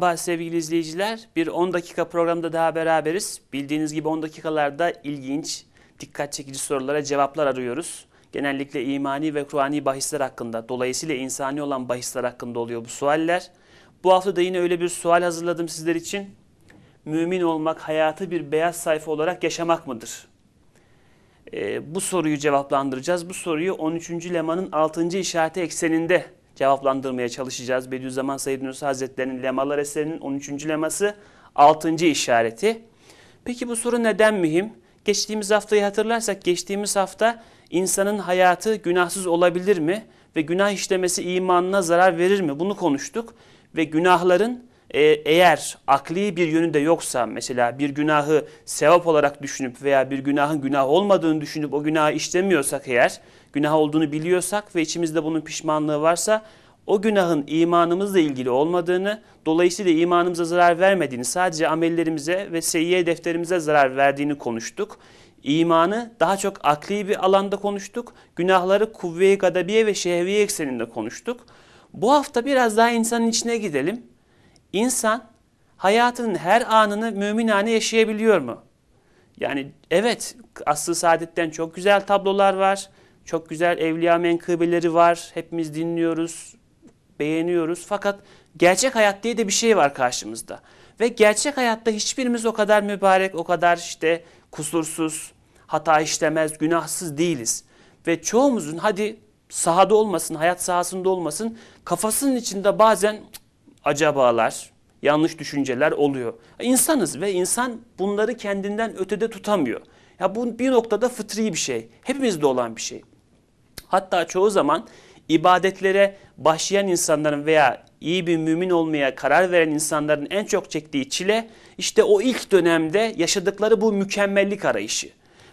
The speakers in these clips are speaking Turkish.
Merhaba sevgili izleyiciler. Bir 10 dakika programda daha beraberiz. Bildiğiniz gibi 10 dakikalarda ilginç, dikkat çekici sorulara cevaplar arıyoruz. Genellikle imani ve ruhani bahisler hakkında, dolayısıyla insani olan bahisler hakkında oluyor bu sualler. Bu hafta da yine öyle bir sual hazırladım sizler için. Mümin olmak hayatı bir beyaz sayfa olarak yaşamak mıdır? Ee, bu soruyu cevaplandıracağız. Bu soruyu 13. Leman'ın 6. işareti ekseninde cevaplandırmaya çalışacağız. Bediüzzaman Said Nursi Hazretleri'nin lemalar eserinin 13. leması 6. işareti. Peki bu soru neden mühim? Geçtiğimiz haftayı hatırlarsak geçtiğimiz hafta insanın hayatı günahsız olabilir mi? Ve günah işlemesi imanına zarar verir mi? Bunu konuştuk. Ve günahların e, eğer akli bir yönü de yoksa mesela bir günahı sevap olarak düşünüp veya bir günahın günah olmadığını düşünüp o günahı işlemiyorsak eğer günah olduğunu biliyorsak ve içimizde bunun pişmanlığı varsa o günahın imanımızla ilgili olmadığını, dolayısıyla imanımıza zarar vermediğini, sadece amellerimize ve seyyiye defterimize zarar verdiğini konuştuk. İmanı daha çok akli bir alanda konuştuk. Günahları kuvve-i gadabiye ve şehviye ekseninde konuştuk. Bu hafta biraz daha insanın içine gidelim. İnsan hayatının her anını müminane yaşayabiliyor mu? Yani evet aslı saadetten çok güzel tablolar var. Çok güzel evliya menkıbeleri var. Hepimiz dinliyoruz, beğeniyoruz. Fakat gerçek hayat diye de bir şey var karşımızda. Ve gerçek hayatta hiçbirimiz o kadar mübarek, o kadar işte kusursuz, hata işlemez, günahsız değiliz. Ve çoğumuzun hadi sahada olmasın, hayat sahasında olmasın, kafasının içinde bazen acabalar, yanlış düşünceler oluyor. İnsanız ve insan bunları kendinden ötede tutamıyor. Ya bu bir noktada fıtri bir şey. Hepimizde olan bir şey. Hatta çoğu zaman ibadetlere başlayan insanların veya iyi bir mümin olmaya karar veren insanların en çok çektiği çile işte o ilk dönemde yaşadıkları bu mükemmellik arayışı.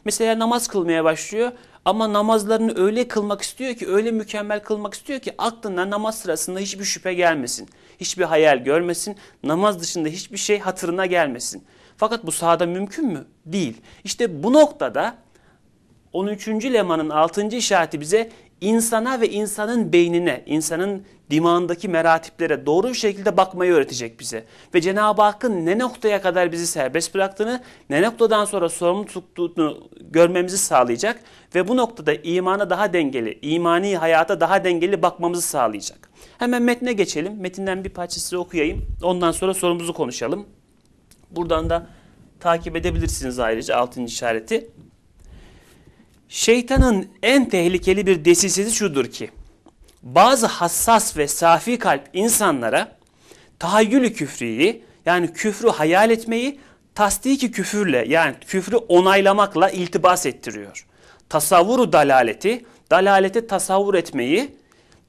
Mesela namaz kılmaya başlıyor ama namazlarını öyle kılmak istiyor ki öyle mükemmel kılmak istiyor ki aklına namaz sırasında hiçbir şüphe gelmesin hiçbir hayal görmesin, namaz dışında hiçbir şey hatırına gelmesin. Fakat bu sahada mümkün mü? Değil. İşte bu noktada 13. lemanın 6. işareti bize insana ve insanın beynine, insanın dimağındaki meratiplere doğru bir şekilde bakmayı öğretecek bize. Ve Cenab-ı Hakk'ın ne noktaya kadar bizi serbest bıraktığını, ne noktadan sonra sorumlu tuttuğunu görmemizi sağlayacak. Ve bu noktada imana daha dengeli, imani hayata daha dengeli bakmamızı sağlayacak. Hemen metne geçelim. Metinden bir parçası okuyayım. Ondan sonra sorumuzu konuşalım. Buradan da takip edebilirsiniz ayrıca altın işareti. Şeytanın en tehlikeli bir desisesi şudur ki bazı hassas ve safi kalp insanlara tahayyülü küfriyi yani küfrü hayal etmeyi tasdiki küfürle yani küfrü onaylamakla iltibas ettiriyor. Tasavvuru dalaleti, dalaleti tasavvur etmeyi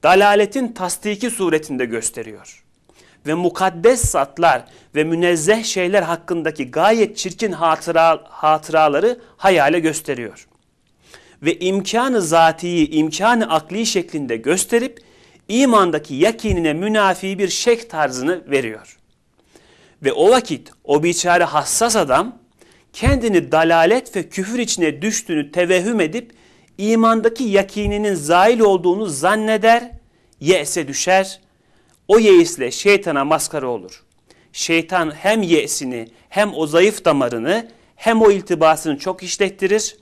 dalaletin tasdiki suretinde gösteriyor. Ve mukaddes satlar ve münezzeh şeyler hakkındaki gayet çirkin hatıra, hatıraları hayale gösteriyor ve imkanı zatiyi, imkanı akli şeklinde gösterip imandaki yakinine münafi bir şek tarzını veriyor. Ve o vakit o biçare hassas adam kendini dalalet ve küfür içine düştüğünü tevehüm edip imandaki yakininin zail olduğunu zanneder, ye'se düşer, o yeisle şeytana maskara olur. Şeytan hem ye'sini hem o zayıf damarını hem o iltibasını çok işlettirir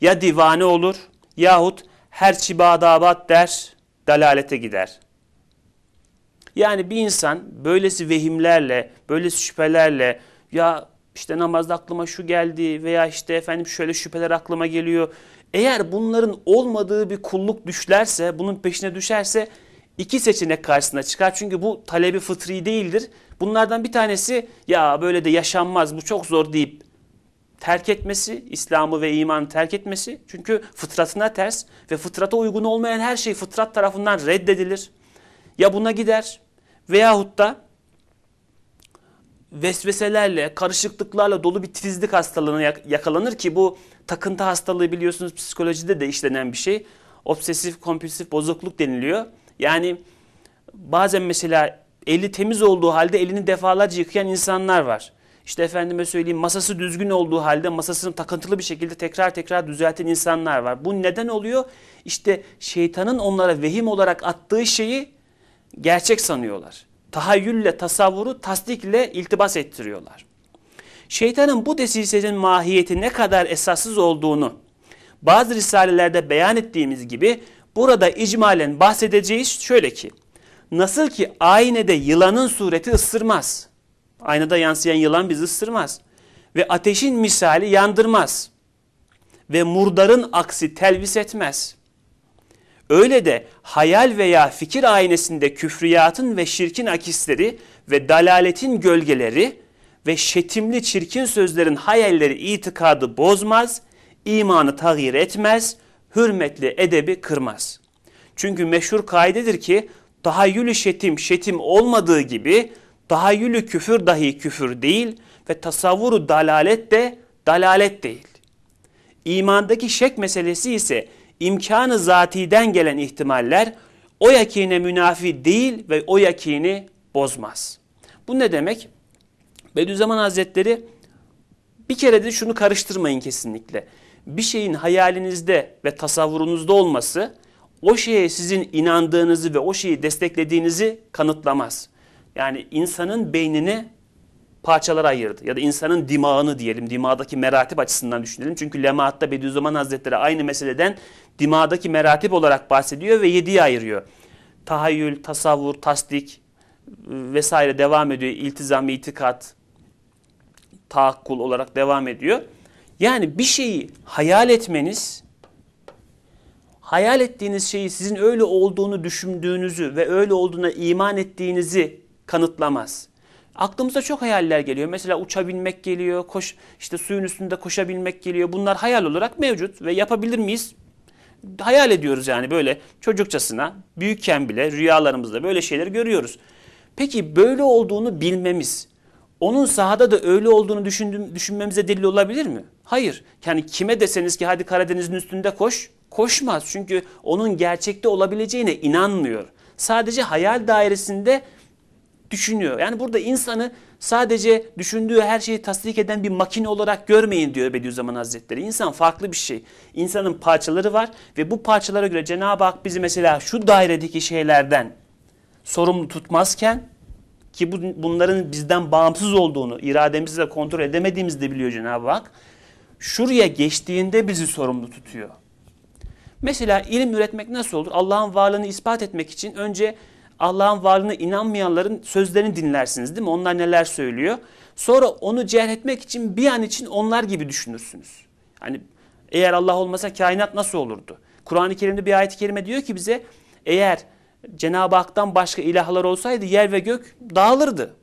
ya divane olur yahut her çibadabat der, dalalete gider. Yani bir insan böylesi vehimlerle, böylesi şüphelerle ya işte namazda aklıma şu geldi veya işte efendim şöyle şüpheler aklıma geliyor. Eğer bunların olmadığı bir kulluk düşlerse, bunun peşine düşerse iki seçenek karşısına çıkar. Çünkü bu talebi fıtri değildir. Bunlardan bir tanesi ya böyle de yaşanmaz bu çok zor deyip terk etmesi, İslam'ı ve imanı terk etmesi. Çünkü fıtratına ters ve fıtrata uygun olmayan her şey fıtrat tarafından reddedilir. Ya buna gider veyahut da vesveselerle, karışıklıklarla dolu bir titizlik hastalığına yakalanır ki bu takıntı hastalığı biliyorsunuz psikolojide de işlenen bir şey. Obsesif kompulsif bozukluk deniliyor. Yani bazen mesela eli temiz olduğu halde elini defalarca yıkayan insanlar var. İşte efendime söyleyeyim masası düzgün olduğu halde masasını takıntılı bir şekilde tekrar tekrar düzelten insanlar var. Bu neden oluyor? İşte şeytanın onlara vehim olarak attığı şeyi gerçek sanıyorlar. Tahayyülle tasavvuru tasdikle iltibas ettiriyorlar. Şeytanın bu desisenin mahiyeti ne kadar esassız olduğunu bazı risalelerde beyan ettiğimiz gibi burada icmalen bahsedeceğiz şöyle ki nasıl ki aynede yılanın sureti ısırmaz. Aynada yansıyan yılan bizi ısırmaz. Ve ateşin misali yandırmaz. Ve murdarın aksi telvis etmez. Öyle de hayal veya fikir aynesinde küfriyatın ve şirkin akisleri ve dalaletin gölgeleri ve şetimli çirkin sözlerin hayalleri itikadı bozmaz, imanı tagir etmez, hürmetli edebi kırmaz. Çünkü meşhur kaidedir ki tahayyülü şetim şetim olmadığı gibi Tahayyülü küfür dahi küfür değil ve tasavvuru dalalet de dalalet değil. İmandaki şek meselesi ise imkanı zatiden gelen ihtimaller o yakine münafi değil ve o yakini bozmaz. Bu ne demek? Bediüzzaman Hazretleri bir kere de şunu karıştırmayın kesinlikle. Bir şeyin hayalinizde ve tasavvurunuzda olması o şeye sizin inandığınızı ve o şeyi desteklediğinizi kanıtlamaz. Yani insanın beynini parçalara ayırdı. Ya da insanın dimağını diyelim. Dimağdaki meratip açısından düşünelim. Çünkü Lemaat'ta Bediüzzaman Hazretleri aynı meseleden dimağdaki meratip olarak bahsediyor ve yediye ayırıyor. Tahayyül, tasavvur, tasdik vesaire devam ediyor. İltizam, itikat, tahakkul olarak devam ediyor. Yani bir şeyi hayal etmeniz, hayal ettiğiniz şeyi sizin öyle olduğunu düşündüğünüzü ve öyle olduğuna iman ettiğinizi kanıtlamaz. Aklımıza çok hayaller geliyor. Mesela uçabilmek geliyor, koş işte suyun üstünde koşabilmek geliyor. Bunlar hayal olarak mevcut ve yapabilir miyiz? Hayal ediyoruz yani böyle çocukçasına, büyükken bile rüyalarımızda böyle şeyleri görüyoruz. Peki böyle olduğunu bilmemiz, onun sahada da öyle olduğunu düşündüm, düşünmemize delil olabilir mi? Hayır. Yani kime deseniz ki hadi Karadeniz'in üstünde koş, koşmaz. Çünkü onun gerçekte olabileceğine inanmıyor. Sadece hayal dairesinde düşünüyor. Yani burada insanı sadece düşündüğü her şeyi tasdik eden bir makine olarak görmeyin diyor Bediüzzaman Hazretleri. İnsan farklı bir şey. İnsanın parçaları var ve bu parçalara göre Cenab-ı Hak bizi mesela şu dairedeki şeylerden sorumlu tutmazken ki bunların bizden bağımsız olduğunu irademizle kontrol edemediğimizi de biliyor Cenab-ı Hak. Şuraya geçtiğinde bizi sorumlu tutuyor. Mesela ilim üretmek nasıl olur? Allah'ın varlığını ispat etmek için önce Allah'ın varlığına inanmayanların sözlerini dinlersiniz değil mi? Onlar neler söylüyor? Sonra onu cerh etmek için bir an için onlar gibi düşünürsünüz. Hani eğer Allah olmasa kainat nasıl olurdu? Kur'an-ı Kerim'de bir ayet-i kerime diyor ki bize eğer Cenab-ı Hak'tan başka ilahlar olsaydı yer ve gök dağılırdı.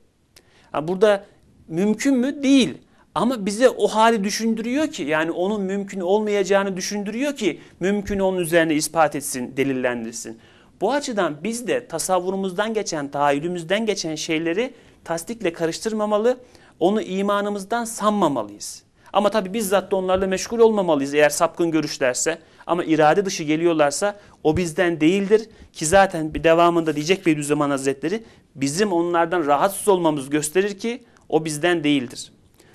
Yani burada mümkün mü? Değil. Ama bize o hali düşündürüyor ki yani onun mümkün olmayacağını düşündürüyor ki mümkün onun üzerine ispat etsin, delillendirsin. Bu açıdan biz de tasavvurumuzdan geçen, tahayyülümüzden geçen şeyleri tasdikle karıştırmamalı, onu imanımızdan sanmamalıyız. Ama tabii bizzat da onlarla meşgul olmamalıyız eğer sapkın görüşlerse. Ama irade dışı geliyorlarsa o bizden değildir ki zaten bir devamında diyecek Bediüzzaman Hazretleri bizim onlardan rahatsız olmamız gösterir ki o bizden değildir.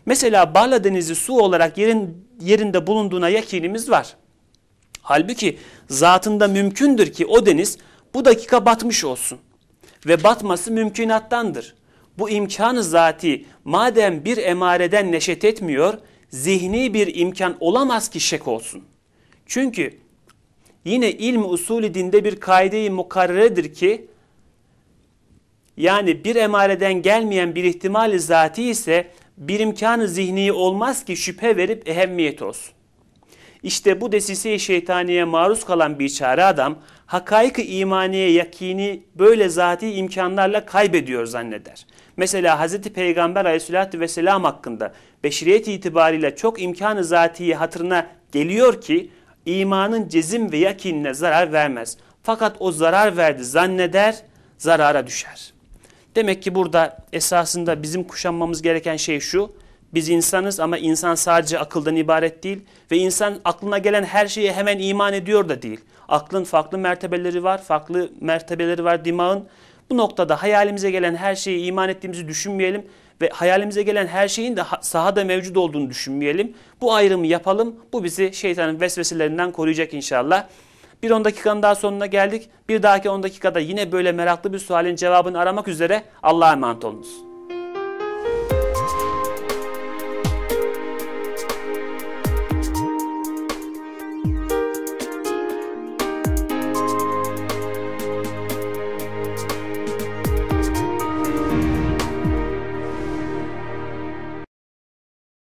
Mesela Barla Denizi su olarak yerin, yerinde bulunduğuna yakinimiz var. Halbuki zatında mümkündür ki o deniz bu dakika batmış olsun. Ve batması mümkünattandır. Bu imkan zati madem bir emareden neşet etmiyor, zihni bir imkan olamaz ki şek olsun. Çünkü yine ilm usulü dinde bir kaide-i mukarreredir ki, yani bir emareden gelmeyen bir ihtimali zati ise bir imkanı zihni olmaz ki şüphe verip ehemmiyet olsun. İşte bu desise şeytaniye maruz kalan bir çare adam hakaik-ı imaniye yakini böyle zati imkanlarla kaybediyor zanneder. Mesela Hz. Peygamber aleyhissalatü vesselam hakkında beşiriyet itibariyle çok imkanı zatiye hatırına geliyor ki imanın cezim ve yakinine zarar vermez. Fakat o zarar verdi zanneder, zarara düşer. Demek ki burada esasında bizim kuşanmamız gereken şey şu. Biz insanız ama insan sadece akıldan ibaret değil ve insan aklına gelen her şeye hemen iman ediyor da değil. Aklın farklı mertebeleri var, farklı mertebeleri var dimağın. Bu noktada hayalimize gelen her şeye iman ettiğimizi düşünmeyelim ve hayalimize gelen her şeyin de sahada mevcut olduğunu düşünmeyelim. Bu ayrımı yapalım. Bu bizi şeytanın vesveselerinden koruyacak inşallah. Bir 10 dakikanın daha sonuna geldik. Bir dahaki 10 dakikada yine böyle meraklı bir sualin cevabını aramak üzere Allah'a emanet olunuz.